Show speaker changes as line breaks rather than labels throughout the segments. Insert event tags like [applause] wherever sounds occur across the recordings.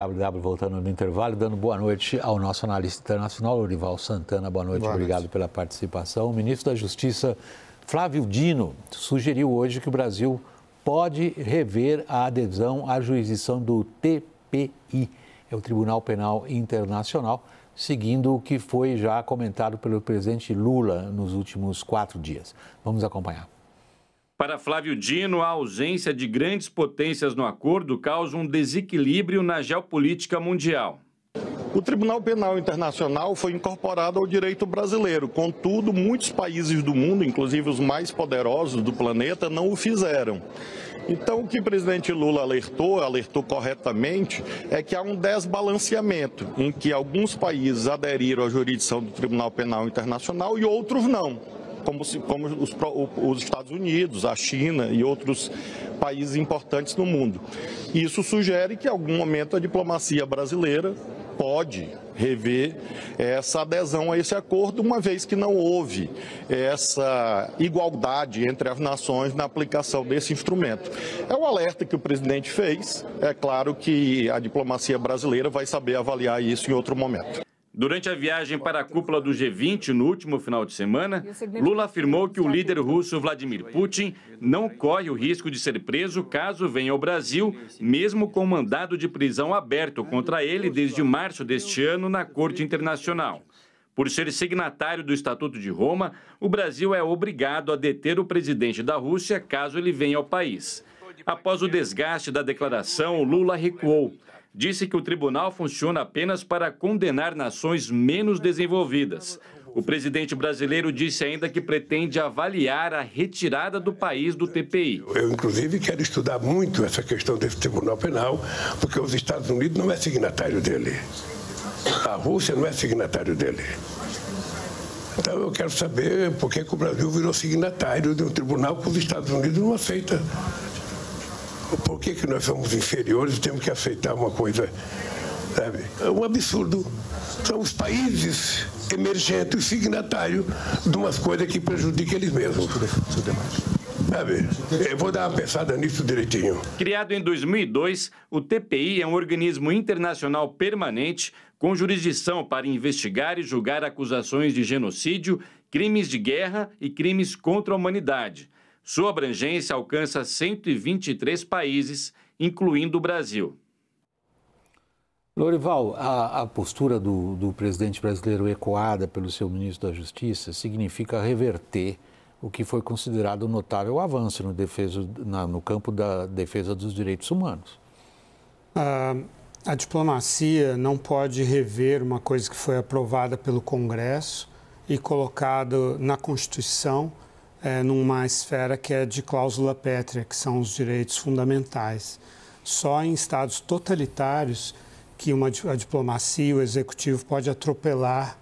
WW voltando no intervalo, dando boa noite ao nosso analista internacional, Orival Santana. Boa noite, boa obrigado noite. pela participação. O ministro da Justiça, Flávio Dino, sugeriu hoje que o Brasil pode rever a adesão à jurisdição do TPI, é o Tribunal Penal Internacional, seguindo o que foi já comentado pelo presidente Lula nos últimos quatro dias. Vamos acompanhar.
Para Flávio Dino, a ausência de grandes potências no acordo causa um desequilíbrio na geopolítica mundial. O Tribunal Penal Internacional foi incorporado ao direito brasileiro, contudo, muitos países do mundo, inclusive os mais poderosos do planeta, não o fizeram. Então, o que o presidente Lula alertou, alertou corretamente, é que há um desbalanceamento em que alguns países aderiram à jurisdição do Tribunal Penal Internacional e outros não como, se, como os, os Estados Unidos, a China e outros países importantes no mundo. Isso sugere que, em algum momento, a diplomacia brasileira pode rever essa adesão a esse acordo, uma vez que não houve essa igualdade entre as nações na aplicação desse instrumento. É um alerta que o presidente fez. É claro que a diplomacia brasileira vai saber avaliar isso em outro momento. Durante a viagem para a cúpula do G20 no último final de semana, Lula afirmou que o líder russo Vladimir Putin não corre o risco de ser preso caso venha ao Brasil, mesmo com mandado de prisão aberto contra ele desde março deste ano na Corte Internacional. Por ser signatário do Estatuto de Roma, o Brasil é obrigado a deter o presidente da Rússia caso ele venha ao país. Após o desgaste da declaração, Lula recuou disse que o tribunal funciona apenas para condenar nações menos desenvolvidas. O presidente brasileiro disse ainda que pretende avaliar a retirada do país do TPI.
Eu, inclusive, quero estudar muito essa questão desse tribunal penal, porque os Estados Unidos não é signatário dele. A Rússia não é signatário dele. Então eu quero saber por que, o Brasil virou signatário de um tribunal que os Estados Unidos não aceita. Por que, que nós somos inferiores e temos que aceitar uma coisa? Sabe? É um absurdo. São os países emergentes signatários de umas coisas que prejudicam eles mesmos. Sabe? Eu vou dar uma pensada nisso direitinho.
Criado em 2002, o TPI é um organismo internacional permanente com jurisdição para investigar e julgar acusações de genocídio, crimes de guerra e crimes contra a humanidade. Sua abrangência alcança 123 países, incluindo o Brasil.
Lorival, a, a postura do, do, presidente brasileiro ecoada pelo seu ministro da Justiça significa reverter o que foi considerado um notável avanço no, defeso, na, no campo da defesa dos direitos humanos.
a diplomacia não pode rever uma coisa que foi aprovada pelo Congresso e colocada na Constituição é, numa esfera que é de cláusula pétrea, que são os direitos fundamentais. Só em estados totalitários que uma, a diplomacia, o executivo pode atropelar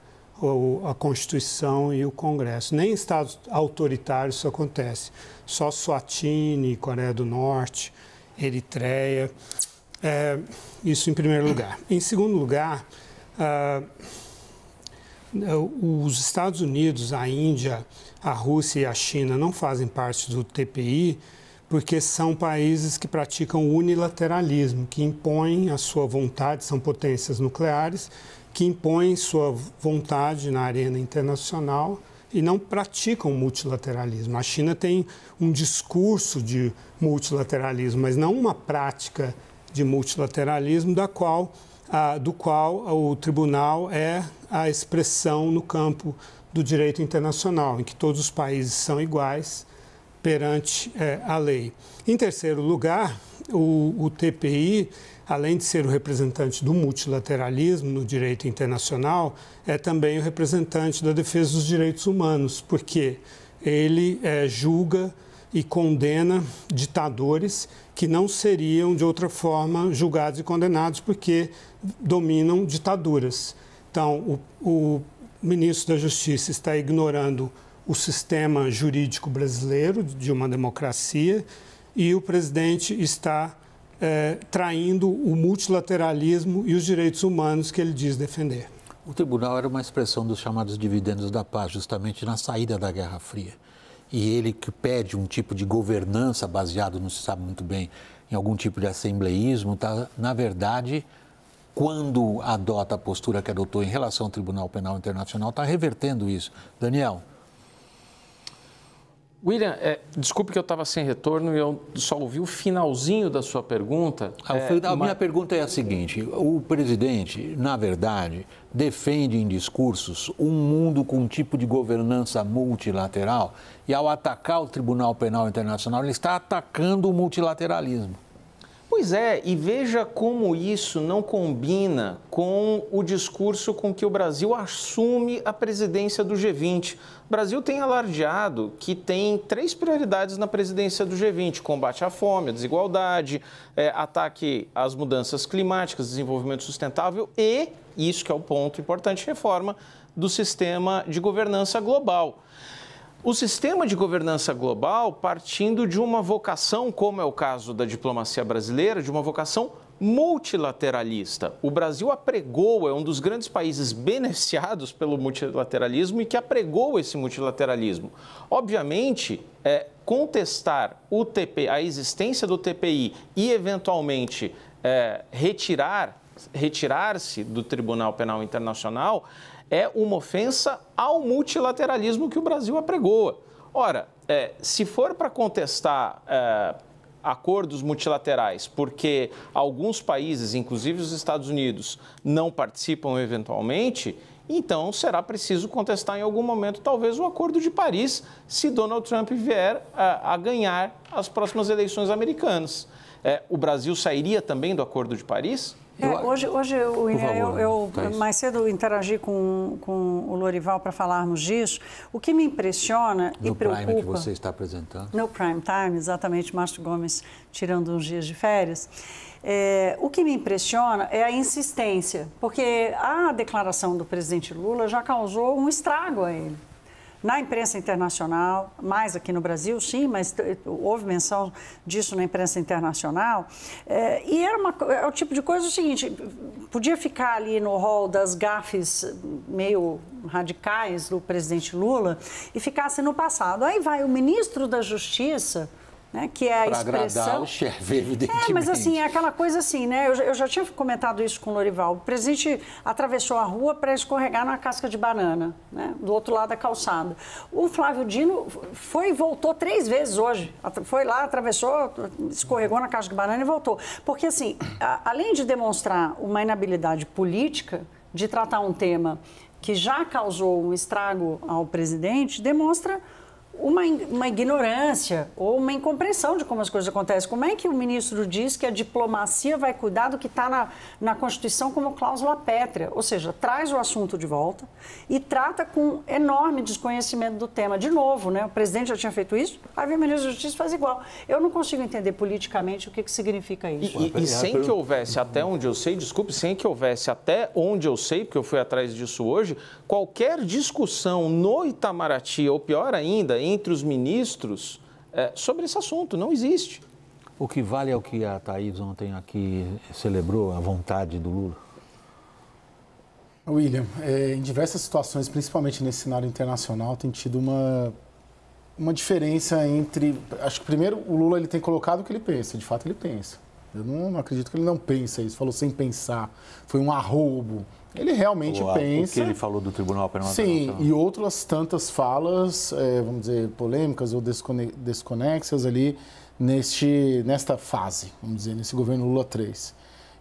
a Constituição e o Congresso. Nem em estados autoritários isso acontece. Só Suatine, Coreia do Norte, Eritreia. É, isso em primeiro lugar. Em segundo lugar, uh, os Estados Unidos, a Índia, a Rússia e a China não fazem parte do TPI porque são países que praticam unilateralismo, que impõem a sua vontade, são potências nucleares, que impõem sua vontade na arena internacional e não praticam multilateralismo. A China tem um discurso de multilateralismo, mas não uma prática de multilateralismo da qual, ah, do qual o tribunal é a expressão no campo do direito internacional, em que todos os países são iguais perante é, a lei. Em terceiro lugar, o, o TPI, além de ser o representante do multilateralismo no direito internacional, é também o representante da defesa dos direitos humanos, porque ele é, julga e condena ditadores que não seriam de outra forma julgados e condenados porque dominam ditaduras. Então, o, o ministro da Justiça está ignorando o sistema jurídico brasileiro de uma democracia e o presidente está é, traindo o multilateralismo e os direitos humanos que ele diz defender.
O tribunal era uma expressão dos chamados dividendos da paz, justamente na saída da Guerra Fria. E ele que pede um tipo de governança baseado, não se sabe muito bem, em algum tipo de assembleísmo, está, na verdade, quando adota a postura que adotou em relação ao Tribunal Penal Internacional, está revertendo isso. Daniel.
William, é, desculpe que eu estava sem retorno e eu só ouvi o finalzinho da sua pergunta. A, ah, é, a uma... minha
pergunta é a seguinte: o presidente, na verdade, defende em discursos um mundo com um tipo de governança multilateral e, ao atacar o Tribunal Penal Internacional, ele está atacando o multilateralismo.
Pois é, e veja como isso não combina com o discurso com que o Brasil assume a presidência do G20. O Brasil tem alardeado que tem três prioridades na presidência do G20: combate à fome, à desigualdade, é, ataque às mudanças climáticas, desenvolvimento sustentável e, isso que é o ponto importante, reforma do sistema de governança global. O sistema de governança global partindo de uma vocação, como é o caso da diplomacia brasileira, de uma vocação multilateralista. O Brasil apregou, é um dos grandes países beneficiados pelo multilateralismo e que apregou esse multilateralismo. Obviamente, é, contestar o TP, a existência do TPI e, eventualmente, é, retirar retirar-se do Tribunal Penal Internacional é uma ofensa ao multilateralismo que o Brasil apregoa. Ora, é, se for para contestar é, acordos multilaterais, porque alguns países, inclusive os Estados Unidos, não participam eventualmente, então será preciso contestar em algum momento, talvez, o Acordo de Paris, se Donald Trump vier a, é, a ganhar as próximas eleições americanas. É, o Brasil sairia também do Acordo de Paris? É, hoje,
hoje o Iné, favor, eu, né? eu é mais cedo interagi com, com o Lorival para falarmos disso. O que me impressiona no e preocupa... No Prime que você está apresentando. No Prime Time, exatamente, Márcio Gomes tirando uns dias de férias. É, o que me impressiona é a insistência, porque a declaração do presidente Lula já causou um estrago a ele na imprensa internacional, mais aqui no Brasil, sim, mas houve menção disso na imprensa internacional. É, e era uma, é, é o tipo de coisa é o seguinte: podia ficar ali no hall das gafes meio radicais do presidente Lula e ficasse no passado. Aí vai o ministro da Justiça. Né, que é a pra expressão. Agradar
o evidentemente. É, mas assim,
é aquela coisa assim, né? Eu, eu, já tinha comentado isso com o Lorival. O presidente atravessou a rua para escorregar numa casca de banana, né? Do outro lado da calçada. O Flávio Dino foi e voltou três vezes hoje. Foi lá, atravessou, escorregou na casca de banana e voltou. Porque assim, a, além de demonstrar uma inabilidade política de tratar um tema que já causou um estrago ao presidente, demonstra uma, uma ignorância ou uma incompreensão de como as coisas acontecem. Como é que o ministro diz que a diplomacia vai cuidar do que está na, na Constituição como cláusula pétrea? Ou seja, traz o assunto de volta e trata com enorme desconhecimento do tema. De novo, né? o presidente já tinha feito isso, aí vem o ministro da Justiça faz igual. Eu não consigo entender politicamente o que, que significa isso. E, e, e sem que
houvesse, até onde eu sei, desculpe, sem que houvesse, até onde eu sei, porque eu fui atrás disso hoje, qualquer discussão no Itamaraty, ou pior ainda, entre os ministros é, sobre esse assunto. Não existe.
O que vale é o que a Thaís ontem aqui celebrou, a vontade do Lula.
William, é, em diversas situações, principalmente nesse cenário internacional, tem tido uma, uma diferença entre. Acho que primeiro o Lula ele tem colocado o que ele pensa, de fato ele pensa. Eu não, não acredito que ele não pensa isso, falou sem pensar, foi um arrobo, ele realmente o, pensa. O
que ele falou do Tribunal Permanente. Sim, e
outras tantas falas, é, vamos dizer, polêmicas ou desconexas ali neste, nesta fase, vamos dizer, nesse governo Lula 3.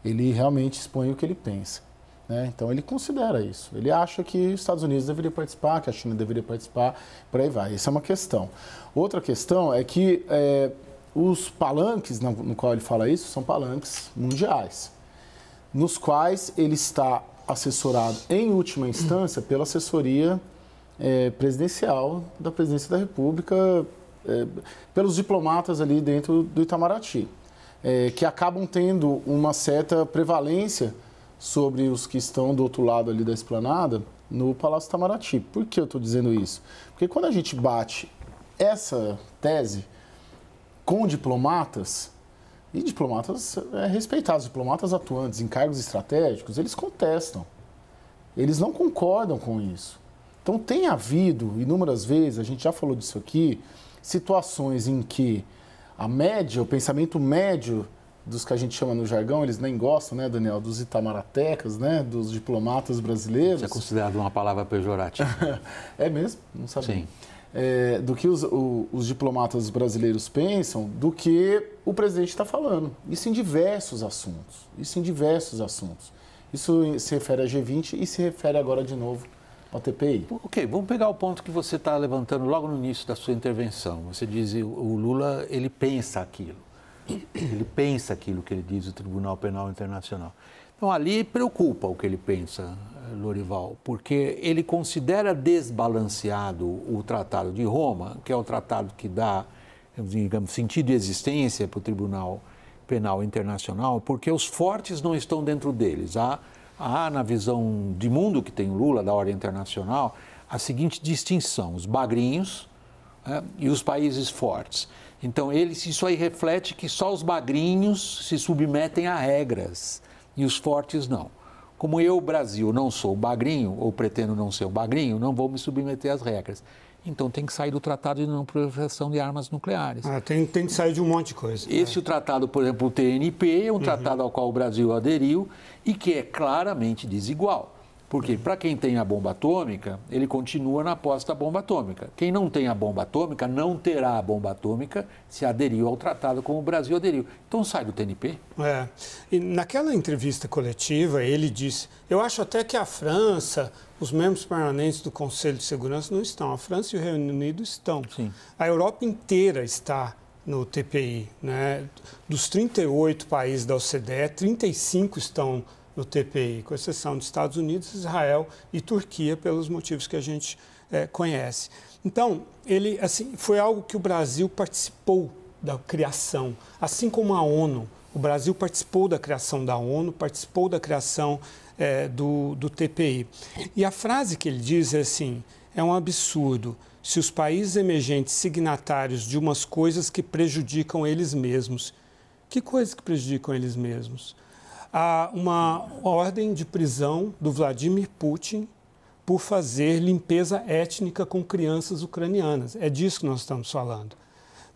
Ele realmente expõe o que ele pensa. Né? Então ele considera isso. Ele acha que os Estados Unidos deveriam participar, que a China deveria participar, por aí vai. Essa é uma questão. Outra questão é que é, os palanques, no, no qual ele fala isso, são palanques mundiais, nos quais ele está assessorado, em última instância, pela assessoria é, presidencial da Presidência da República, é, pelos diplomatas ali dentro do Itamaraty, é, que acabam tendo uma certa prevalência sobre os que estão do outro lado ali da esplanada no Palácio Itamaraty. Por que eu estou dizendo isso? Porque quando a gente bate essa tese com diplomatas, e diplomatas é, respeitados, diplomatas atuantes em cargos estratégicos, eles contestam. Eles não concordam com isso. Então, tem havido, inúmeras vezes, a gente já falou disso aqui, situações em que a média, o pensamento médio dos que a gente chama no jargão, eles nem gostam, né, Daniel, dos itamaratecas, né, dos diplomatas brasileiros. Isso é considerado
uma palavra pejorativa.
[laughs] é mesmo? Não sabia. Sim é, do que os, o, os diplomatas brasileiros pensam do que o presidente está falando. Isso em diversos assuntos. Isso em diversos assuntos. Isso se refere a G20 e se refere agora de novo ao TPI. Ok, vamos pegar o ponto
que você está levantando logo no início da sua intervenção. Você diz que o Lula ele pensa aquilo, ele pensa aquilo que ele diz o Tribunal Penal Internacional. Então ali preocupa o que ele pensa Lorival, porque ele considera desbalanceado o Tratado de Roma, que é o tratado que dá, digamos, sentido e existência para o Tribunal Penal Internacional, porque os fortes não estão dentro deles. Há, há na visão de mundo que tem Lula, da ordem internacional, a seguinte distinção: os bagrinhos né, e os países fortes. Então, ele, isso aí reflete que só os bagrinhos se submetem a regras e os fortes não. Como eu, Brasil, não sou bagrinho, ou pretendo não ser o bagrinho, não vou me submeter às regras. Então tem que sair do Tratado de Não Proliferação de Armas Nucleares. Ah, tem, tem que sair de um monte de coisa. Esse é. tratado, por exemplo, o TNP, é um uhum. tratado ao qual o Brasil aderiu e que é claramente desigual. Porque para quem tem a bomba atômica, ele continua na posse da bomba atômica. Quem não tem a bomba atômica não terá a bomba atômica se aderiu ao tratado como o Brasil aderiu. Então sai do TNP.
É. E naquela entrevista coletiva, ele disse: Eu acho até que a França, os membros permanentes do Conselho de Segurança não estão. A França e o Reino Unido estão. Sim. A Europa inteira está no TPI. Né? Dos 38 países da OCDE, 35 estão no TPI, com exceção dos Estados Unidos, Israel e Turquia, pelos motivos que a gente é, conhece. Então, ele assim, foi algo que o Brasil participou da criação, assim como a ONU. O Brasil participou da criação da ONU, participou da criação é, do, do TPI. E a frase que ele diz é assim: é um absurdo se os países emergentes signatários de umas coisas que prejudicam eles mesmos. Que coisas que prejudicam eles mesmos? a uma ordem de prisão do Vladimir Putin por fazer limpeza étnica com crianças ucranianas. É disso que nós estamos falando.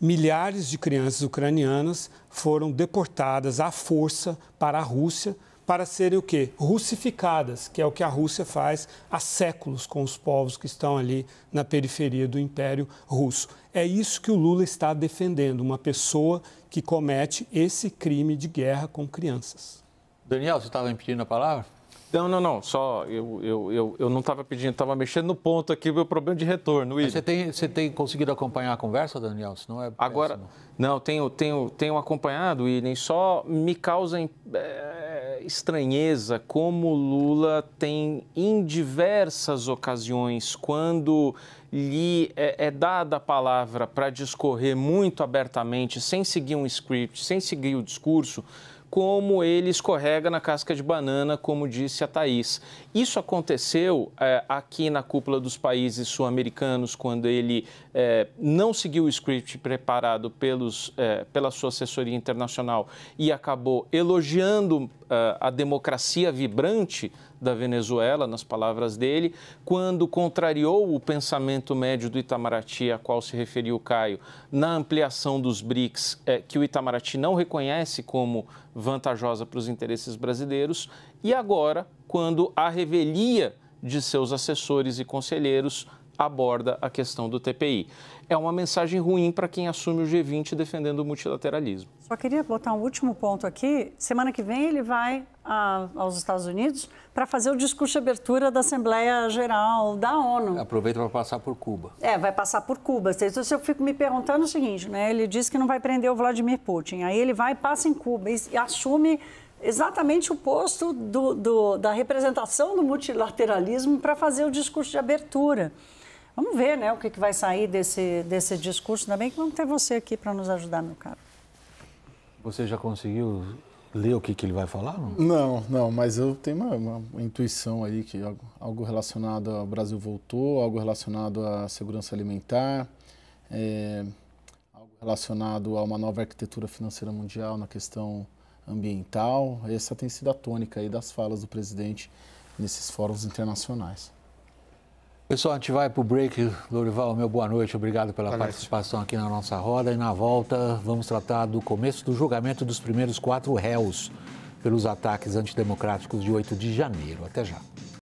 Milhares de crianças ucranianas foram deportadas à força para a Rússia para serem o quê? Russificadas, que é o que a Rússia faz há séculos com os povos que estão ali na periferia do Império Russo. É isso que o Lula está defendendo, uma pessoa que comete esse crime de guerra com crianças.
Daniel, você estava impedindo a palavra?
Não, não, não. Só eu, eu, eu, eu não estava pedindo, estava mexendo no ponto aqui, o meu problema de retorno. Você tem, você tem conseguido acompanhar a conversa, Daniel? Senão é Agora, não, tenho, tenho, tenho acompanhado, nem Só me causa é, estranheza como Lula tem, em diversas ocasiões, quando lhe é, é, dada a palavra para discorrer muito abertamente, sem seguir um script, sem seguir o discurso, como ele escorrega na casca de banana, como disse a Thaís. Isso aconteceu é, aqui na cúpula dos países sul-americanos, quando ele é, não seguiu o script preparado pelos, é, pela sua assessoria internacional e acabou elogiando a democracia vibrante da Venezuela, nas palavras dele, quando contrariou o pensamento médio do Itamaraty, a qual se referiu Caio, na ampliação dos BRICS, é, que o Itamaraty não reconhece como vantajosa para os interesses brasileiros, e agora, quando a revelia de seus assessores e conselheiros aborda a questão do TPI. É uma mensagem ruim para quem assume o G20 defendendo o multilateralismo.
Só queria botar um último ponto aqui. Semana que vem ele vai a, ah, aos Estados Unidos para fazer o discurso de abertura da Assembleia Geral da ONU.
Aproveita para passar por
Cuba. É, vai passar por Cuba. Então, eu fico me perguntando o seguinte, né? Ele disse que não vai prender o Vladimir Putin. Aí ele vai, passa em Cuba e assume exatamente o posto do, do, da representação do multilateralismo para fazer o discurso de abertura. Vamos ver né, o que, que vai sair desse, desse discurso. Ainda bem que vamos ter você aqui para nos ajudar, meu caro.
Você já conseguiu ler o que, que ele vai falar? Não,
não, não mas eu tenho uma, uma intuição aí que algo, algo, relacionado ao Brasil voltou, algo relacionado à segurança alimentar, é, algo relacionado a uma nova arquitetura financeira mundial na questão ambiental. Essa tem sido a tônica aí das falas do presidente nesses fóruns internacionais.
Pessoal, a gente vai para o break. Lourival, meu boa noite. Obrigado pela boa participação noite. aqui na nossa roda. E na volta, vamos tratar do começo do julgamento dos primeiros quatro réus pelos ataques antidemocráticos de 8 de janeiro. Até já.